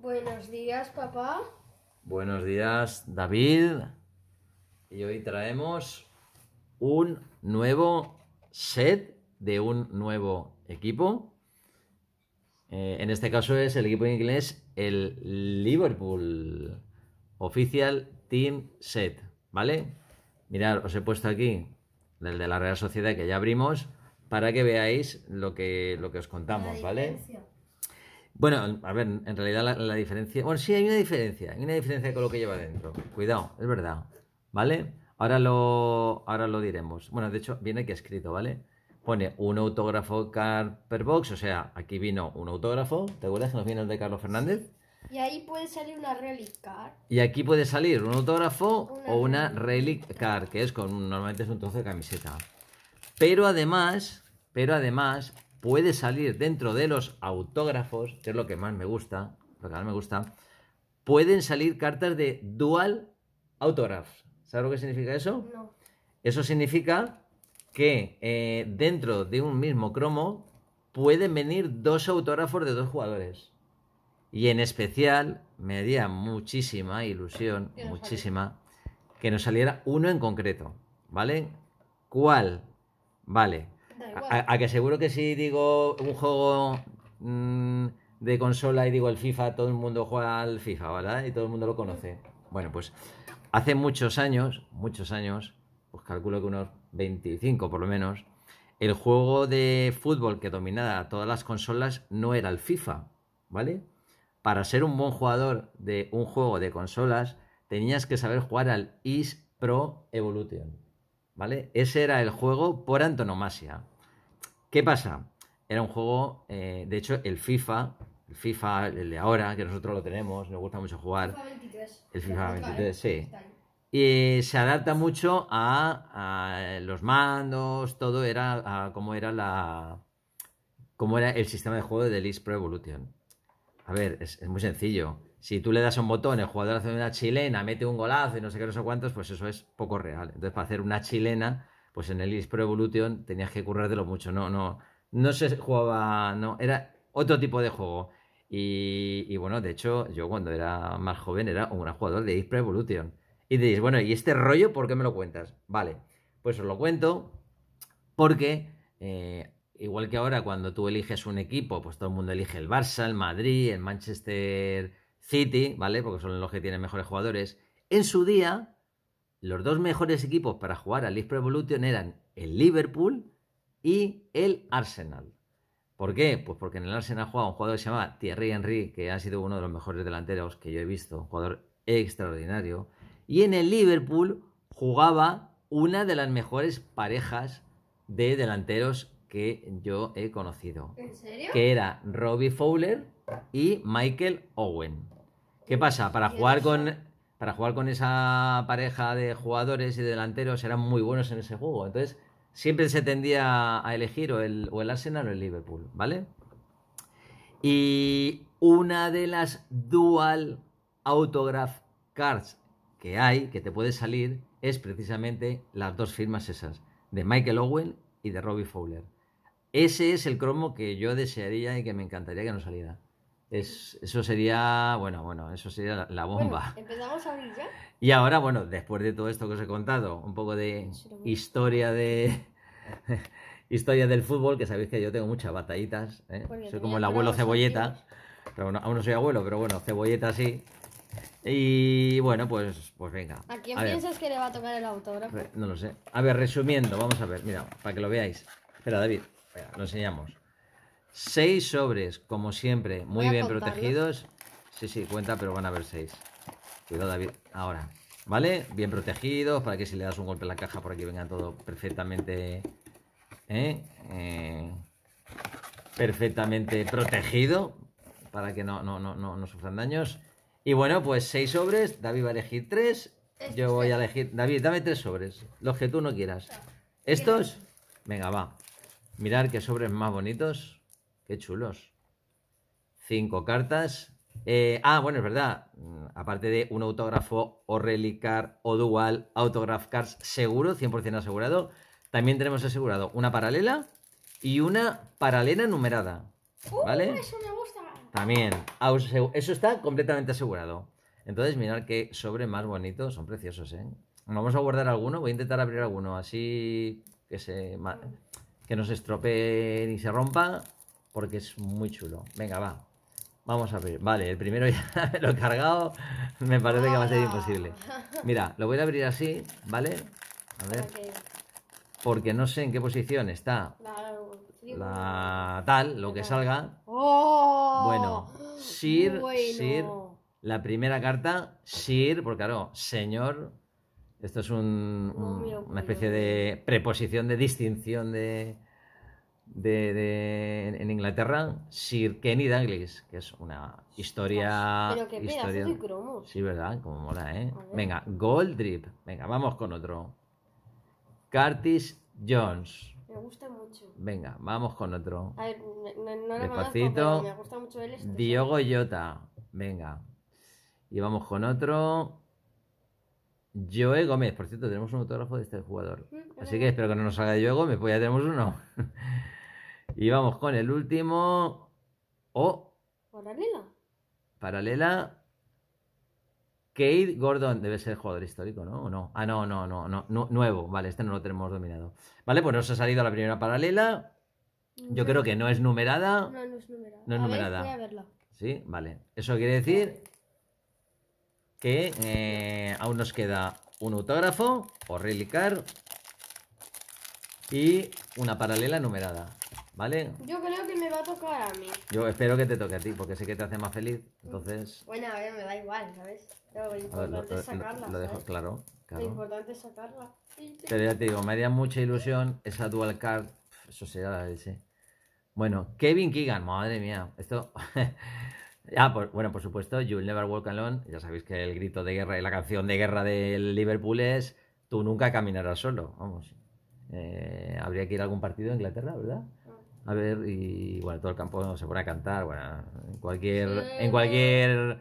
Buenos días, papá. Buenos días, David. Y hoy traemos un nuevo set de un nuevo equipo. Eh, en este caso es el equipo en inglés, el Liverpool Official Team Set, ¿vale? Mirad, os he puesto aquí el de la Real Sociedad que ya abrimos para que veáis lo que, lo que os contamos, ¿vale? Bueno, a ver, en realidad la, diferencia. Bueno, sí, hay una diferencia. Hay una diferencia con lo que lleva dentro. Cuidado, es verdad. ¿Vale? Ahora lo, ahora lo diremos. Bueno, de hecho, viene aquí escrito, ¿vale? Pone un autógrafo car per box. O sea, aquí vino un autógrafo. ¿Te acuerdas que nos vino el de Carlos Fernández? Y ahí puede salir una relic card. Y aquí puede salir un autógrafo o una relic Car. que es con normalmente es un trozo de camiseta. Pero además, pero además puede salir dentro de los autógrafos, que es lo que más me gusta, lo que más me gusta, pueden salir cartas de dual autographs. ¿Sabes lo que significa eso? Eso significa que eh, dentro de un mismo cromo pueden venir dos autógrafos de dos jugadores. Y en especial me haría muchísima ilusión, muchísima, que nos saliera uno en concreto. ¿Vale? ¿Cuál? Vale. A, que seguro que si digo un juego mm, de consola y digo el FIFA, todo el mundo juega al FIFA, ¿verdad? Y todo el mundo lo conoce. Bueno, pues hace muchos años, muchos años, pues calculo que unos 25 por lo menos, el juego de fútbol que dominaba todas las consolas no era el FIFA, ¿vale? Para ser un buen jugador de un juego de consolas, tenías que saber jugar al Is Pro Evolution, ¿vale? Ese era el juego por antonomasia. ¿Qué pasa? Era un juego, eh, de hecho, el FIFA, el FIFA, de ahora, que nosotros lo tenemos, nos gusta mucho jugar. FIFA 23. El FIFA 23, sí. Y se adapta mucho a, los mandos, todo era a cómo era la era el sistema de juego de The Pro Evolution. A ver, es, es muy sencillo. Si tú le das un botón, el jugador hace una chilena, mete un golazo y no sé qué, no sé cuántos, pues eso es poco real. Entonces, para hacer una chilena, pues en el East Pro Evolution tenías que currártelo mucho, no, no, no se jugaba, no, era otro tipo de juego. Y, bueno, de hecho, yo cuando era más joven era un gran jugador de East Pro Evolution. Y dices, bueno, ¿y este rollo por qué me lo cuentas? Vale, pues os lo cuento porque eh, igual que ahora cuando tú eliges un equipo, pues todo el mundo elige el Barça, el Madrid, el Manchester City, ¿vale? Porque son los que tienen mejores jugadores. En su día, los dos mejores equipos para jugar al League Evolution eran el Liverpool y el Arsenal. ¿Por qué? Pues porque en el Arsenal jugaba un jugador que se llama Thierry Henry, que ha sido uno de los mejores delanteros que yo he visto, un jugador extraordinario. Y en el Liverpool jugaba una de las mejores parejas de delanteros que yo he conocido. ¿En serio? Que era Robbie Fowler y Michael Owen. ¿Qué pasa? Para jugar con para jugar con esa pareja de jugadores y delanteros eran muy buenos en ese juego. Entonces, siempre se tendía a elegir o el, el Arsenal o el Liverpool, ¿vale? Y una de las dual autograph cards que hay, que te puede salir, es precisamente las dos firmas esas, de Michael Owen y de Robbie Fowler. Ese es el cromo que yo desearía y que me encantaría que nos saliera eso sería, bueno, bueno, eso sería la, bomba. empezamos a abrir ya. Y ahora, bueno, después de todo esto que os he contado, un poco de historia de historia del fútbol, que sabéis que yo tengo muchas batallitas, ¿eh? pues soy como el abuelo cebolleta, pero aún no soy abuelo, pero bueno, cebolleta sí. Y bueno, pues, pues venga. ¿A quién piensas que le va a tocar el autógrafo? No lo sé. A ver, resumiendo, vamos a ver, mira, para que lo veáis. Espera, David, lo enseñamos. Seis sobres, como siempre, muy bien protegidos. Sí, sí, cuenta, pero van a haber seis. Cuidado, David. Ahora, ¿vale? Bien protegidos, para que si le das un golpe a la caja por aquí venga todo perfectamente. ¿eh? Eh, perfectamente protegido. Para que no, no, sufran daños. Y bueno, pues seis sobres. David va a elegir tres. Yo voy a elegir. David, dame tres sobres. Los que tú no quieras. ¿Estos? Venga, va. Mirar qué sobres más bonitos. Qué chulos. Cinco cartas. Eh, ah, bueno, es verdad. Mm, aparte de un autógrafo o relicar o dual, autograph cards seguro, 100% asegurado. También tenemos asegurado una paralela y una paralela numerada. Uh, ¿Vale? eso me gusta. También. Ah, eso está completamente asegurado. Entonces, mirad qué sobre más bonito. Son preciosos, ¿eh? Vamos a guardar alguno. Voy a intentar abrir alguno así que se que no se estropee ni se rompa porque es muy chulo. Venga, va. Vamos a abrir. Vale, el primero ya lo he cargado. Me parece que va a ser imposible. Mira, lo voy a abrir así, ¿vale? A ver. Porque no sé en qué posición está la tal, lo que salga. ¡Oh! Bueno, Sir, Sir. La primera carta, Sir, porque claro, señor. Esto es oh, una especie de preposición de distinción de, de, en Inglaterra, Sir Kenny Douglas, que es una historia. Pero qué pedazo de cromos. Sí, ¿verdad? Como mola, ¿eh? Venga, Goldrip. Venga, vamos con otro. Curtis Jones. Me gusta mucho. Venga, vamos con otro. A ver, no, Despacito. me gusta mucho él. Este, Diogo Jota. Venga. Y vamos con otro. Joe Gómez. Por cierto, tenemos un autógrafo de este jugador. Mm, Así que espero que no nos salga de Joe Gómez, pues ya tenemos uno. Y vamos con el último. O. Paralela. Paralela. Kate Gordon debe ser jugador histórico, ¿no? ¿O no? Ah, no, no, no, no, nuevo. Vale, este no lo tenemos dominado. Vale, pues nos ha salido la primera paralela. Yo creo que no es numerada. No, es numerada. No es numerada. Sí, vale. Eso quiere decir que eh, aún nos queda un autógrafo o relicar y una paralela numerada. Yo creo que me va a tocar a mí. Yo espero que te toque a ti, porque sé que te hace más feliz. Entonces. Bueno, a ver, me da igual, ¿sabes? Lo importante es sacarla. Lo, dejo, claro, Lo importante es sacarla. Pero ya te digo, me haría mucha ilusión esa dual card. Eso sería, la Bueno, Kevin Keegan, madre mía. Esto. ah, bueno, por supuesto, You'll Never Walk Alone. Ya sabéis que el grito de guerra y la canción de guerra del Liverpool es Tú nunca caminarás solo. Vamos. Eh, habría que ir a algún partido de Inglaterra, ¿verdad? a ver, y bueno, todo el campo se pone a cantar, bueno, en cualquier, en cualquier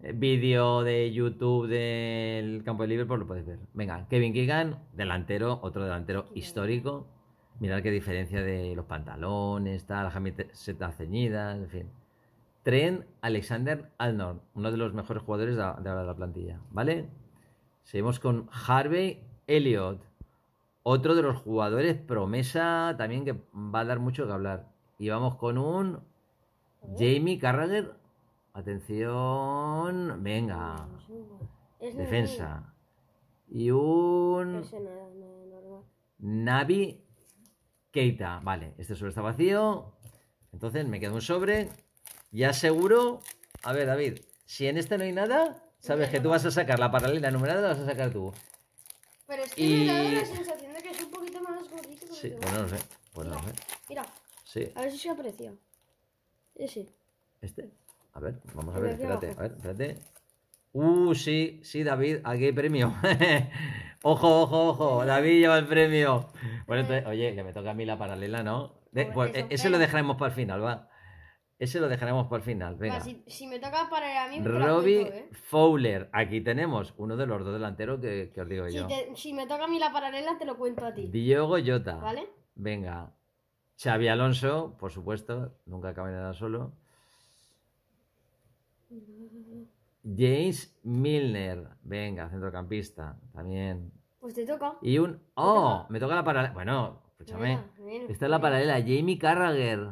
eh, vídeo de YouTube del campo de Liverpool lo podéis ver. Venga, Kevin Keegan, delantero, otro delantero histórico. Mirad qué diferencia de los pantalones, tal, la camiseta ceñida, en fin. Tren Alexander Alnor, uno de los mejores jugadores de ahora de la plantilla, ¿vale? Seguimos con Harvey Elliott, otro de los jugadores promesa también que va a dar mucho que hablar. Y vamos con un Jamie Carragher. Atención, venga. Defensa. Y un Navi Keita. Vale, este sobre está vacío. Entonces me queda un sobre. Ya seguro. A ver, David, si en este no hay nada, sabes que tú vas a sacar la paralela numerada, la vas a sacar tú. Pero es que y... Sí, bueno, pues no sé. Pues no sé. Mira. Sí. A ver si se aprecia. Ese. ¿Este? A ver, vamos a ver, espérate, a ver, espérate. Uh, sí, sí, David, aquí hay premio. ojo, ojo, ojo, David lleva el premio. Bueno, entonces, oye, que me toca a mí la paralela, ¿no? Ese pues, e, lo dejaremos para el final, va. Ese lo dejaremos para el final. Venga. si, me toca para a mí, Robbie ¿eh? Fowler. Aquí tenemos uno de los dos delanteros que, os digo yo. si me toca a mí la paralela, te lo cuento a ti. Diogo Jota. ¿Vale? Venga. Xavi Alonso, por supuesto. Nunca de solo. James Milner. Venga, centrocampista. También. Pues te toca. Y un. ¡Oh! Me toca la paralela. Bueno, escúchame. Esta es la paralela. Jamie Carragher.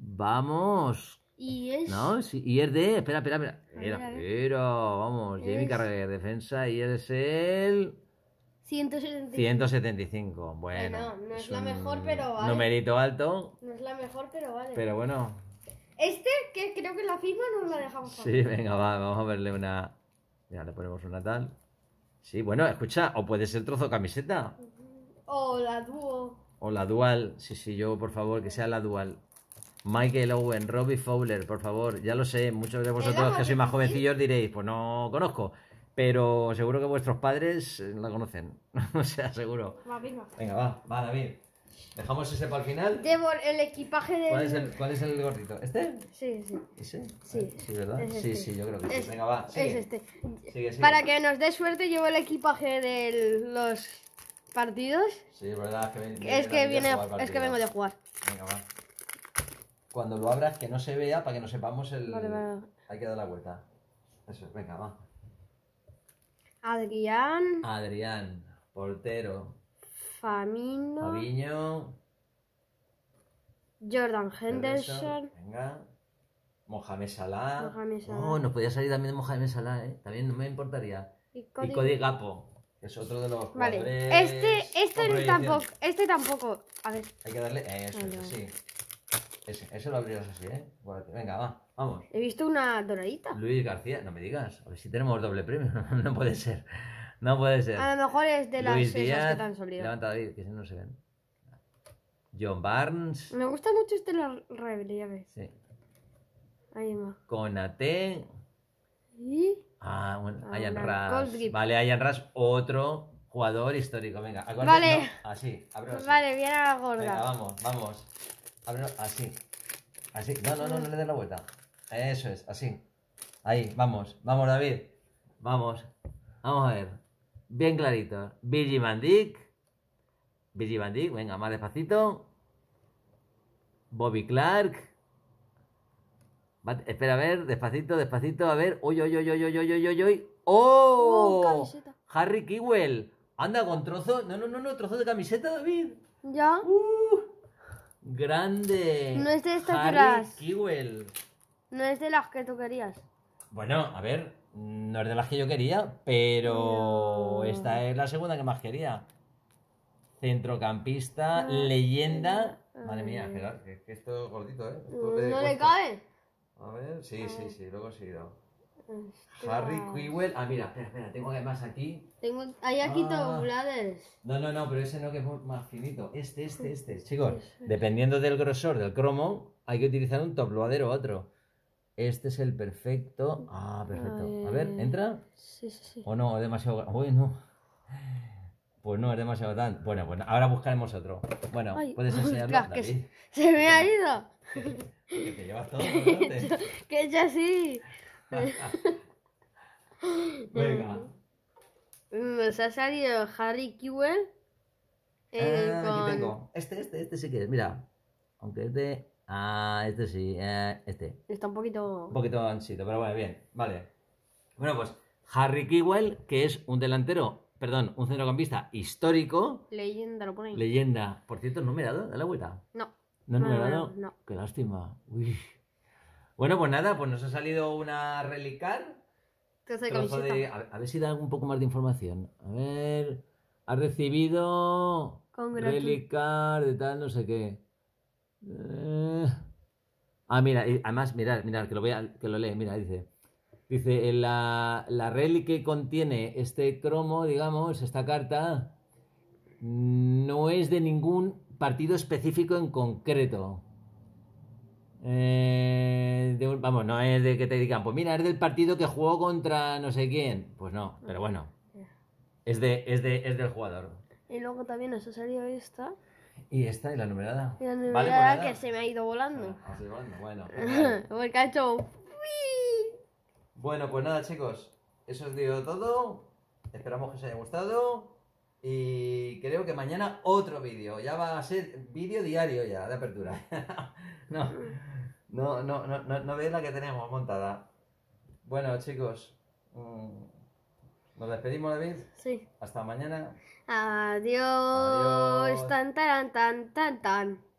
Vamos. Y es. No, sí, y es de. Espera, espera, espera. Pero, vamos Vamos, es... Carrera de defensa, y él es el. 175. Bueno. no, no es, la mejor, pero vale. Numerito alto. No es la mejor, pero vale. Pero bueno. Este, que creo que la firma nos la dejamos. Sí, venga, vamos a verle una. Mira, le ponemos una tal. Sí, bueno, escucha, o puede ser trozo camiseta. O la duo O la dual. Sí, sí, yo, por favor, que sea la dual. Michael Owen, Robbie Fowler, por favor, ya lo sé, muchos de vosotros que sois más jovencillos diréis, pues no conozco, pero seguro que vuestros padres eh, la conocen, o sea, seguro. Venga, va, va, David. Dejamos ese para el final. Llevo el equipaje de. ¿Cuál es el, gordito? ¿Este? Sí, sí. ¿Ese? Sí. Ah, sí, Sí, este. sí, yo creo que es, Venga, va. Es este. Para que nos dé suerte, llevo el equipaje de los partidos. Sí, verdad, que, es que, viene, es que vengo de jugar. Venga, va. Cuando lo abras, que no se vea para que no sepamos el. Hay que dar la vuelta. Eso, venga, va. Adrián. Adrián, portero. Famino. Fabiño. Jordan Henderson. Venga. Mohamed Salah. Mohamed Salah. Oh, nos podía salir también de Mohamed Salah, ¿eh? También no me importaría. Y Cody, Gapo, que es otro de los Vale, este, este tampoco, este tampoco. A ver. Hay que darle... Eh, eso, vale. sí. Eso lo abrimos así, ¿eh? Venga, va, vamos. He visto una doradita. Luis García, no me digas. A ver si tenemos doble premio. no puede ser. No puede ser. A lo mejor es de las esas que te han Levanta David, que si no se ven. John Barnes. Me gusta mucho este la rebelde, ya ves. Sí. Ahí va. Conate. Y. Ah, bueno, ah, Ayan Ras. Vale, Ayan Ras, otro jugador histórico. Venga, acuérdate. Vale. así, abro Vale, bien a la gorda. Venga, vamos, vamos así. Así. No, no, no, no le des la vuelta. Eso es, así. Ahí, vamos. Vamos, David. Vamos. Vamos a ver. Bien clarito. Billy Van Billy Van venga, más despacito. Bobby Clark. espera, a ver, despacito, despacito, a ver. Uy, uy, uy, uy, uy, uy, uy, uy. ¡Oh! oh Harry Kewell. Anda con trozo. No, no, no, no, trozo de camiseta, David. Ya. Uh. Grande. No es de estas Harry No es de las que tú querías. Bueno, a ver, no es de las que yo quería, pero esta es la segunda que más quería. Centrocampista, ah, leyenda. Madre mía, que, esto gordito, ¿eh? Mm, no le cae! cabe. A ver, sí, sí, sí, lo he conseguido. Harry Quewell. Ah, mira, espera, espera, tengo más aquí. Tengo. Hay aquí ah. No, no, no, pero ese no que es más finito. Este, este, este. Chicos, dependiendo del grosor del cromo, hay que utilizar un top o otro. Este es el perfecto. Ah, perfecto. A ver, ¿entra? Sí, sí, sí. O no, es demasiado. Uy, no. Pues no, es demasiado tan. Bueno, bueno, pues ahora buscaremos otro. Bueno, puedes enseñarlo. Claro, Se, me ha ido. Que te llevas todo. que es así. Venga. Se pues ha salido Harry Kewell. Eh, ah, este, este, este sí que es, mira. Aunque este. Ah, este sí, eh, este. Está un poquito. Un poquito anchito, pero bueno, bien, vale. Bueno, pues Harry Kewell, que es un delantero, perdón, un centrocampista histórico. Leyenda, lo pone Leyenda. Por cierto, no me ha dado, da la vuelta. No. No, no me dado. No. Qué lástima. Uy. Bueno, pues nada, pues nos ha salido una relicar. A, ver si da un poco más de información. A ver, ha recibido relicar de tal, no sé qué. Eh. Ah, mira, además, mirad, mirad, que lo, que lo lee, mira, dice. Dice, la, la relic que contiene este cromo, digamos, esta carta, no es de ningún partido específico en concreto. Eh, vamos, no es de que te digan, pues mira, es del partido que jugó contra no sé quién. Pues no, pero mm. bueno. Es, de, es, de, es del jugador. Y luego también nos ha salido esta. Y esta, y la numerada. Y la numerada pues que ah, se me ha ido volando. Bueno, pues Bueno, pues nada, chicos. Eso es todo. Esperamos que os haya gustado. Y creo que mañana otro vídeo. Ya va a ser vídeo diario ya de apertura. No, no, no, no, no, veis la que tenemos montada. Bueno, chicos, mm, ¿nos despedimos, David? Sí. Hasta mañana. Adiós. Adiós. Tan, tan, tan, tan, tan.